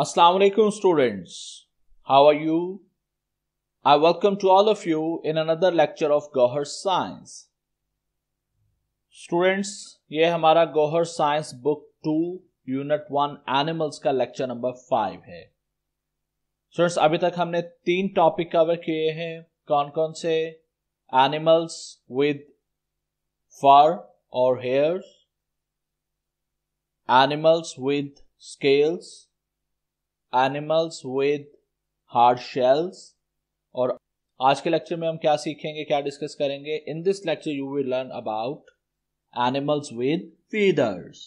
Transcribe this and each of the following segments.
Assalamu alaikum students. How are you? I welcome to all of you in another lecture of Gohar Science. Students, ये हमारा Gohar science book two unit one animals का lecture number five है students अभी तक हमने तीन topic cover किए हैं कौन कौन से एनिमल्स विद फर और hairs animals with scales animals with hard shells और आज के लेक्चर में हम क्या सीखेंगे क्या डिस्कस करेंगे in this lecture you will learn about animals with feeders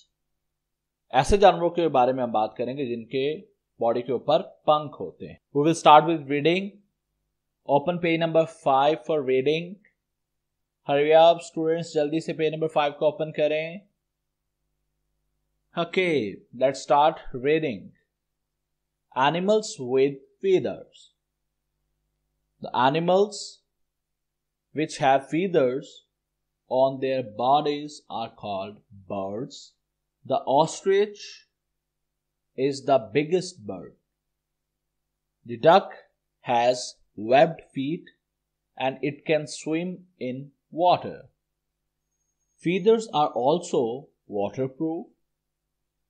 ऐसे जानवरों के बारे में हम बात करेंगे जिनके बॉडी के ऊपर पंख होते हैं we will start with reading open page number five for reading हरिया आप स्टूडेंट्स जल्दी से पेज नंबर फाइव को ओपन करें okay let start reading animals with feathers. The animals which have feathers on their bodies are called birds. The ostrich is the biggest bird. The duck has webbed feet and it can swim in water. Feathers are also waterproof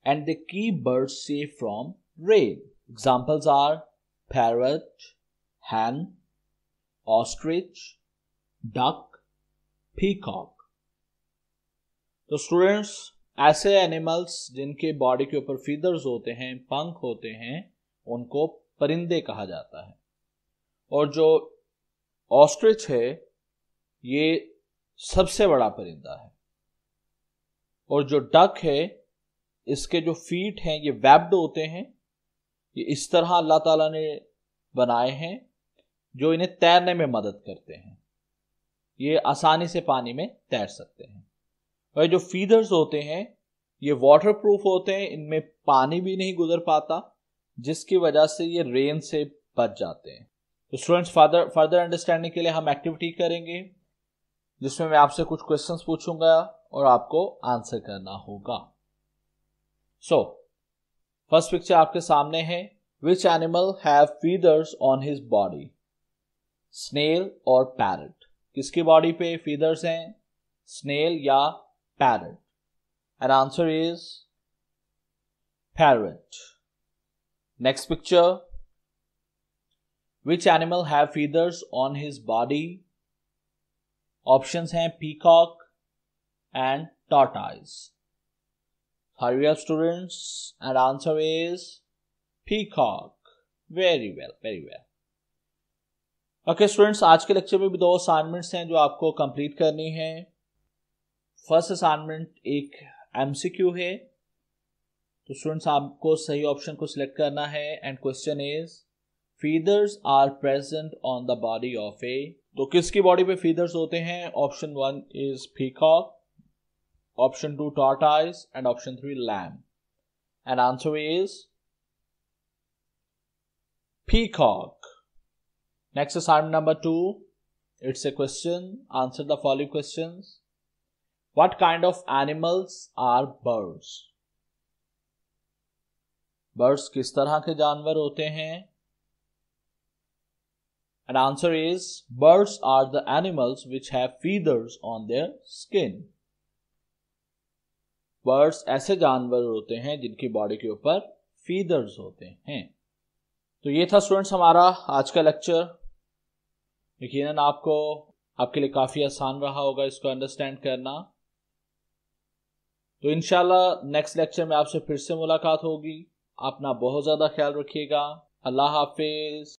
and they keep birds safe from rain. Examples are parrot, hen, ostrich, duck, peacock. तो students ऐसे animals जिनके body के ऊपर feathers होते हैं पंख होते हैं उनको परिंदे कहा जाता है और जो ऑस्ट्रिच है ये सबसे बड़ा परिंदा है और जो डक है इसके जो फीट हैं ये वेब्ड होते हैं ये इस तरह अल्लाह ताला ने बनाए हैं जो इन्हें तैरने में मदद करते हैं ये आसानी से पानी में तैर सकते हैं और जो फीडर्स होते हैं ये वाटर प्रूफ होते हैं इनमें पानी भी नहीं गुजर पाता जिसकी वजह से ये रेन से बच जाते हैं तो स्टूडेंट्स फर्दर फर्दर अंडरस्टैंडिंग के लिए हम एक्टिविटी करेंगे जिसमें मैं आपसे कुछ क्वेश्चंस पूछूंगा और आपको आंसर करना होगा सो so, फर्स्ट पिक्चर आपके सामने है which animal have feathers on his body snail और पैरट किसकी बॉडी पे फीदर्स हैं स्नेल या parrot and answer is parrot next picture which animal have feathers on his body option हैं peacock and tortoise hurry up students and answer is peacock very well very well okay students आज के lecture में भी दो assignments हैं जो आपको complete करनी है फर्स्ट असाइनमेंट एक एमसीक्यू है तो स्टूडेंट्स आपको सही ऑप्शन को सिलेक्ट करना है and question is feathers are present on the body of a तो किसकी बॉडी पे फीदर्स होते हैं option one is peacock option 2 tortoise and option 3 lamb and answer is peacock next assignment number 2 it's a question answer the following questions what kind of animals are birds birds किस तरह के जानवर होते हैं and answer is birds are the animals which have feathers on their skin birds ऐसे जानवर होते हैं जिनकी बॉडी के ऊपर फीदर्स होते हैं तो ये था स्टूडेंट्स हमारा आज का लेक्चर यकीन आपको आपके लिए काफ़ी आसान रहा होगा इसको अंडरस्टैंड करना तो इनशाला नेक्स्ट लेक्चर में आपसे फिर से मुलाकात होगी अपना बहुत ज़्यादा ख्याल रखिएगा अल्लाह हाफिज़